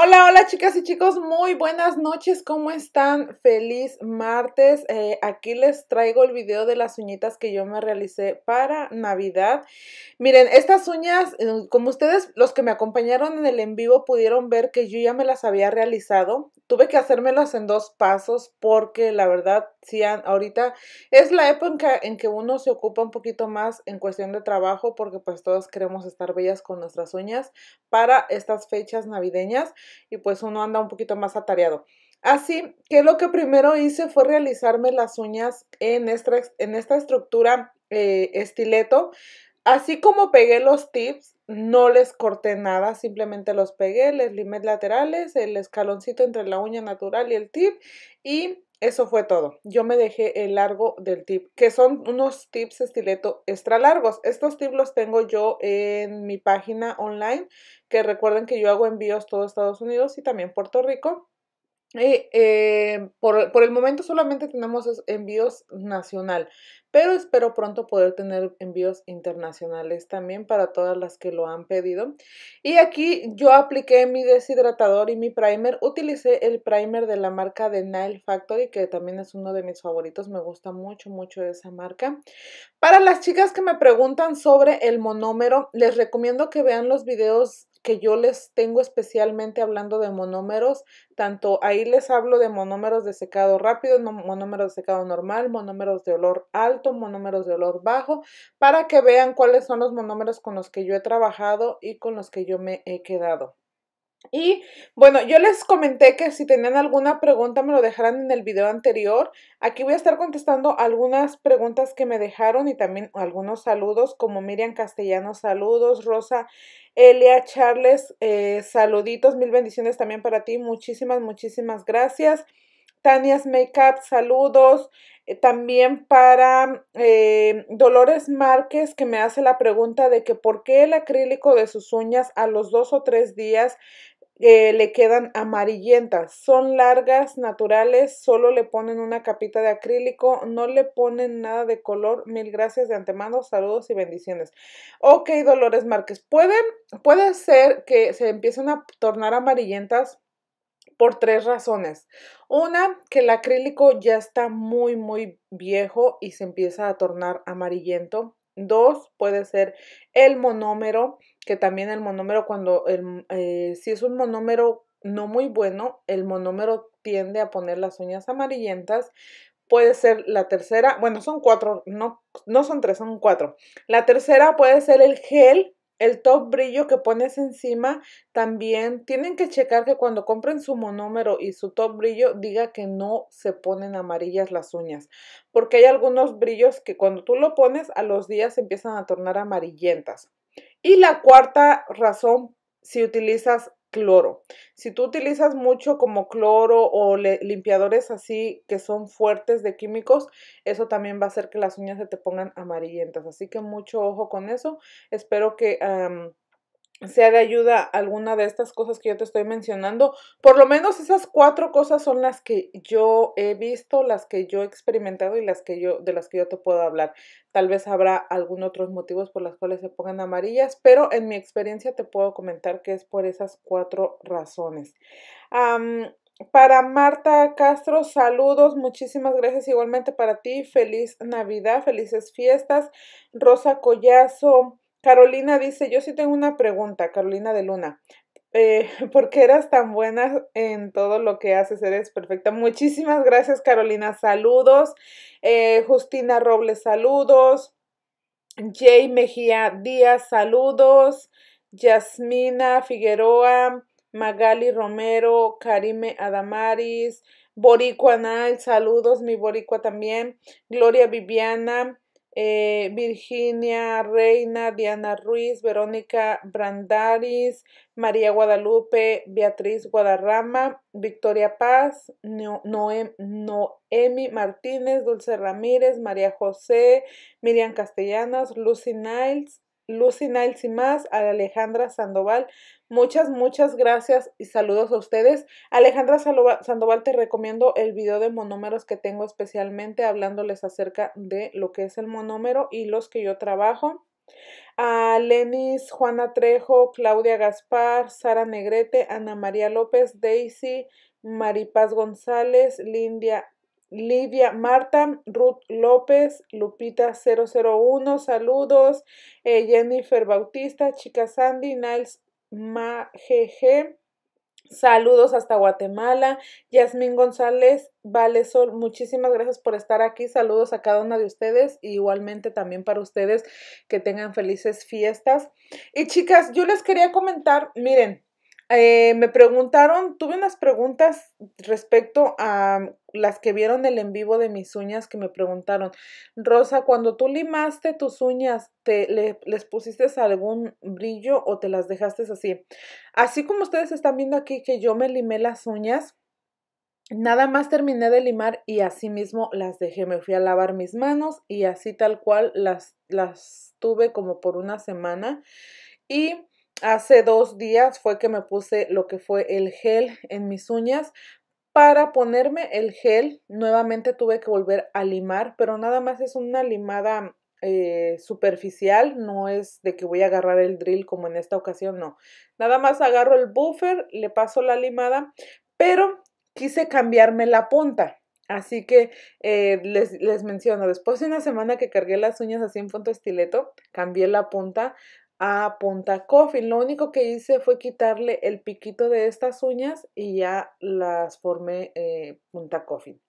Hola, hola chicas y chicos, muy buenas noches, ¿cómo están? Feliz martes. Eh, aquí les traigo el video de las uñitas que yo me realicé para Navidad. Miren, estas uñas, eh, como ustedes, los que me acompañaron en el en vivo, pudieron ver que yo ya me las había realizado. Tuve que hacérmelas en dos pasos porque la verdad, sí, ahorita es la época en que uno se ocupa un poquito más en cuestión de trabajo porque pues todos queremos estar bellas con nuestras uñas para estas fechas navideñas y pues uno anda un poquito más atareado. Así ah, que lo que primero hice fue realizarme las uñas en esta, en esta estructura eh, estileto. Así como pegué los tips, no les corté nada, simplemente los pegué, les limé laterales, el escaloncito entre la uña natural y el tip y eso fue todo. Yo me dejé el largo del tip, que son unos tips estileto extra largos. Estos tips los tengo yo en mi página online, que recuerden que yo hago envíos todo Estados Unidos y también Puerto Rico. Eh, eh, por, por, el momento solamente tenemos envíos nacional, pero espero pronto poder tener envíos internacionales también para todas las que lo han pedido. Y aquí yo apliqué mi deshidratador y mi primer. Utilicé el primer de la marca de Nile Factory, que también es uno de mis favoritos. Me gusta mucho, mucho esa marca. Para las chicas que me preguntan sobre el monómero, les recomiendo que vean los videos que yo les tengo especialmente hablando de monómeros, tanto ahí les hablo de monómeros de secado rápido, monómeros de secado normal, monómeros de olor alto, monómeros de olor bajo, para que vean cuáles son los monómeros con los que yo he trabajado y con los que yo me he quedado. Y bueno, yo les comenté que si tenían alguna pregunta me lo dejaran en el video anterior. Aquí voy a estar contestando algunas preguntas que me dejaron y también algunos saludos como Miriam Castellano, saludos, Rosa Elia Charles, eh, saluditos, mil bendiciones también para ti, muchísimas, muchísimas gracias. Tania's Makeup, saludos. Eh, también para eh, Dolores Márquez, que me hace la pregunta de que por qué el acrílico de sus uñas a los dos o tres días eh, le quedan amarillentas. Son largas, naturales, solo le ponen una capita de acrílico, no le ponen nada de color. Mil gracias de antemano, saludos y bendiciones. Ok, Dolores Márquez, pueden, puede ser que se empiecen a tornar amarillentas por tres razones. Una, que el acrílico ya está muy, muy viejo y se empieza a tornar amarillento. Dos, puede ser el monómero, que también el monómero cuando, eh, si es un monómero no muy bueno, el monómero tiende a poner las uñas amarillentas. Puede ser la tercera, bueno, son cuatro, no, no son tres, son cuatro. La tercera puede ser el gel, el top brillo que pones encima también tienen que checar que cuando compren su monómero y su top brillo diga que no se ponen amarillas las uñas porque hay algunos brillos que cuando tú lo pones a los días empiezan a tornar amarillentas y la cuarta razón si utilizas cloro. Si tú utilizas mucho como cloro o limpiadores así que son fuertes de químicos, eso también va a hacer que las uñas se te pongan amarillentas. Así que mucho ojo con eso. Espero que sea de ayuda alguna de estas cosas que yo te estoy mencionando. Por lo menos esas cuatro cosas son las que yo he visto, las que yo he experimentado y las que yo, de las que yo te puedo hablar. Tal vez habrá algún otros motivos por los cuales se pongan amarillas, pero en mi experiencia te puedo comentar que es por esas cuatro razones. para Marta Castro, saludos, muchísimas gracias igualmente para ti. Feliz Navidad, felices fiestas. Rosa Collazo. Carolina dice, yo sí tengo una pregunta, Carolina de Luna. Eh, ¿Por qué eras tan buena en todo lo que haces? Eres perfecta. Muchísimas gracias, Carolina. Saludos. Eh, Justina Robles, saludos. Jay Mejía Díaz, saludos. Yasmina Figueroa, Magali Romero, Karime Adamaris, Boricua Nal, saludos, mi Boricua también. Gloria Viviana, eh, Virginia Reina, Diana Ruiz, Verónica Brandaris, María Guadalupe, Beatriz Guadarrama, Victoria Paz, Noemi Martínez, Dulce Ramírez, María José, Miriam Castellanos, Lucy Niles, Lucy Niles y más, a Alejandra Sandoval. Muchas, muchas gracias y saludos a ustedes. Alejandra Sandoval, te recomiendo el video de monómeros que tengo especialmente hablándoles acerca de lo que es el monómero y los que yo trabajo. A Lenis, Juana Trejo, Claudia Gaspar, Sara Negrete, Ana María López, Daisy, Maripaz González, Lindia Lidia Marta, Ruth López, Lupita 001, saludos, eh, Jennifer Bautista, Chica Sandy, Niles Majeje, saludos hasta Guatemala, Yasmín González, Vale Sol, muchísimas gracias por estar aquí, saludos a cada una de ustedes, y igualmente también para ustedes que tengan felices fiestas. Y chicas, yo les quería comentar, miren, eh, me preguntaron, tuve unas preguntas respecto a las que vieron el en vivo de mis uñas que me preguntaron, Rosa, cuando tú limaste tus uñas, ¿te, ¿les pusiste algún brillo o te las dejaste así? Así como ustedes están viendo aquí que yo me limé las uñas, Nada más terminé de limar y así mismo las dejé. Me fui a lavar mis manos y así tal cual las, las tuve como por una semana. Y Hace dos días fue que me puse lo que fue el gel en mis uñas. Para ponerme el gel, nuevamente tuve que volver a limar, pero nada más es una limada eh, superficial, no es de que voy a agarrar el drill como en esta ocasión, no. Nada más agarro el buffer, le paso la limada, pero quise cambiarme la punta. Así que eh, les, les menciono, después de una semana que cargué las uñas así en punto estileto, cambié la punta a Punta Coffin. Lo único que hice fue quitarle el piquito de estas uñas y ya las formé eh, Punta Coffin.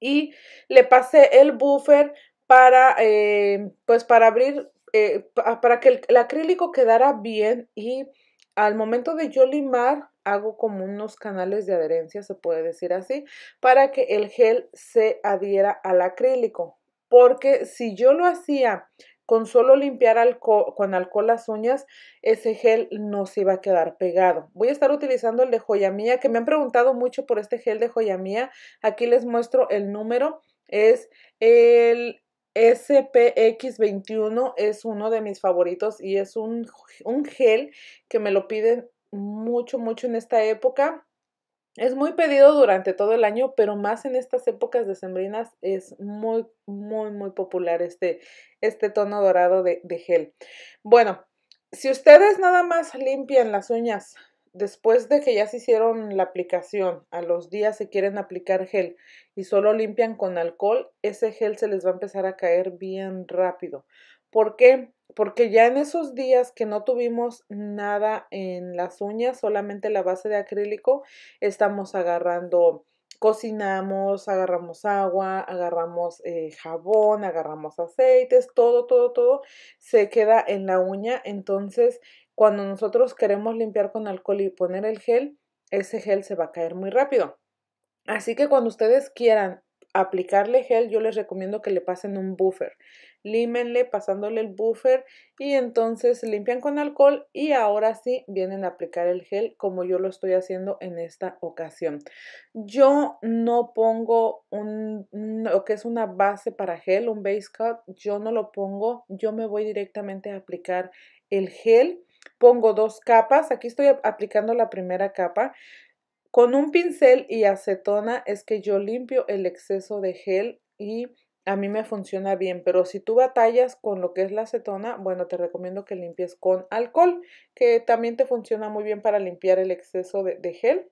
Y le pasé el buffer para, eh, pues para abrir, eh, para que el, el, acrílico quedara bien y al momento de yo limar hago como unos canales de adherencia, se puede decir así, para que el gel se adhiera al acrílico. Porque si yo lo hacía con solo limpiar con alcohol las uñas, ese gel no se iba a quedar pegado. Voy a estar utilizando el de joya mía, que me han preguntado mucho por este gel de joya mía. Aquí les muestro el número. Es el SPX21 es uno de mis favoritos y es un, un, gel que me lo piden mucho, mucho en esta época. Es muy pedido durante todo el año, pero más en estas épocas decembrinas es muy, muy, muy popular este, este tono dorado de, de gel. Bueno, si ustedes nada más limpian las uñas después de que ya se hicieron la aplicación, a los días se quieren aplicar gel y solo limpian con alcohol, ese gel se les va a empezar a caer bien rápido. ¿Por qué? Porque ya en esos días que no tuvimos nada en las uñas, solamente la base de acrílico, estamos agarrando cocinamos, agarramos agua, agarramos eh, jabón, agarramos aceites, todo, todo, todo se queda en la uña. Entonces, cuando nosotros queremos limpiar con alcohol y poner el gel, ese gel se va a caer muy rápido. Así que cuando ustedes quieran aplicarle gel, yo les recomiendo que le pasen un buffer límenle pasándole el buffer y entonces limpian con alcohol y ahora sí vienen a aplicar el gel como yo lo estoy haciendo en esta ocasión. Yo no pongo un, lo que es una base para gel, un base cut, yo no lo pongo, yo me voy directamente a aplicar el gel. Pongo dos capas, aquí estoy aplicando la primera capa. Con un pincel y acetona es que yo limpio el exceso de gel y a mí me funciona bien, pero si tú batallas con lo que es la acetona, bueno, te recomiendo que limpies con alcohol, que también te funciona muy bien para limpiar el exceso de, gel.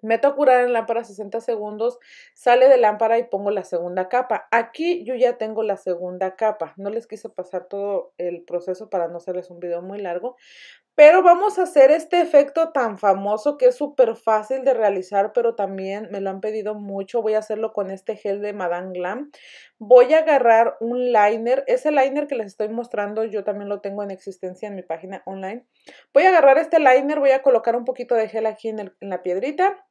Meto a curar en lámpara 60 segundos, sale de lámpara y pongo la segunda capa. Aquí yo ya tengo la segunda capa. No les quise pasar todo el proceso para no hacerles un video muy largo, pero vamos a hacer este efecto tan famoso que es súper fácil de realizar, pero también me lo han pedido mucho. Voy a hacerlo con este gel de Madame Glam. Voy a agarrar un liner. Ese liner que les estoy mostrando, yo también lo tengo en existencia en mi página online. Voy a agarrar este liner, voy a colocar un poquito de gel aquí en, la piedrita.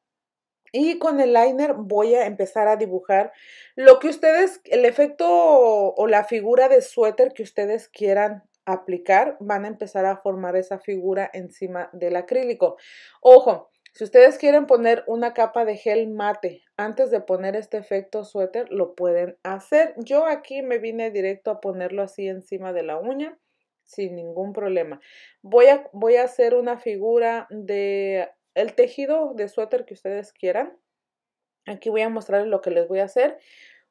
Y con el liner voy a empezar a dibujar lo que ustedes, el efecto o la figura de suéter que ustedes quieran aplicar van a empezar a formar esa figura encima del acrílico. Ojo, si ustedes quieren poner una capa de gel mate antes de poner este efecto suéter, lo pueden hacer. Yo aquí me vine directo a ponerlo así encima de la uña sin ningún problema. Voy a, voy a hacer una figura de el tejido de suéter que ustedes quieran. Aquí voy a mostrar lo que les voy a hacer.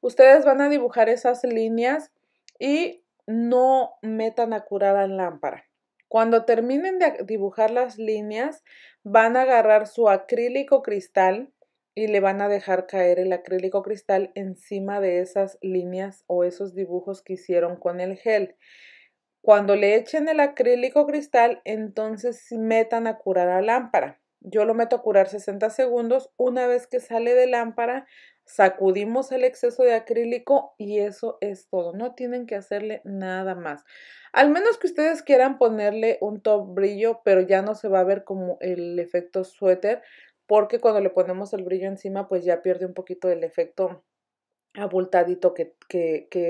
Ustedes van a dibujar esas líneas y no metan a curar a lámpara. Cuando terminen de dibujar las líneas, van a agarrar su acrílico cristal y le van a dejar caer el acrílico cristal encima de esas líneas o esos dibujos que hicieron con el gel. Cuando le echen el acrílico cristal, entonces metan a curar a lámpara. Yo lo meto a curar 60 segundos. Una vez que sale de lámpara, sacudimos el exceso de acrílico y eso es todo. No tienen que hacerle nada más. Al menos que ustedes quieran ponerle un top brillo, pero ya no se va a ver como el efecto suéter, porque cuando le ponemos el brillo encima, pues ya pierde un poquito el efecto abultadito que,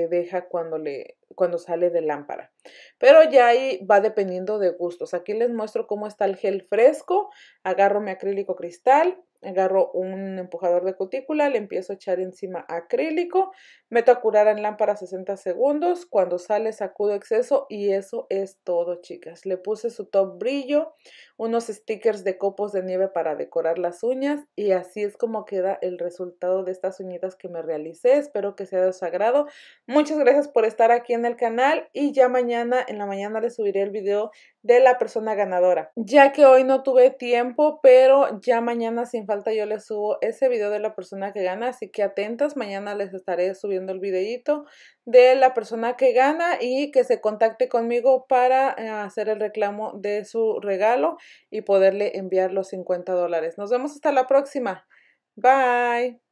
deja cuando, le, cuando sale de lámpara. Pero ya ahí va dependiendo de gustos. Aquí les muestro cómo está el gel fresco. Agarro mi acrílico cristal, Agarro un empujador de cutícula, le empiezo a echar encima acrílico, meto a curar en lámpara 60 segundos, cuando sale sacudo exceso y eso es todo chicas. Le puse su top brillo, unos stickers de copos de nieve para decorar las uñas y así es como queda el resultado de estas uñitas que me realicé. Espero que sea de su agrado. Muchas gracias por estar aquí en el canal y ya mañana en la mañana les subiré el video de la persona ganadora. Ya que hoy no tuve tiempo, pero ya mañana sin falta yo les subo ese video de la persona que gana, así que atentas, mañana les estaré subiendo el videíto de la persona que gana y que se contacte conmigo para eh, hacer el reclamo de su regalo y poderle enviar los 50 dólares. Nos vemos hasta la próxima. Bye.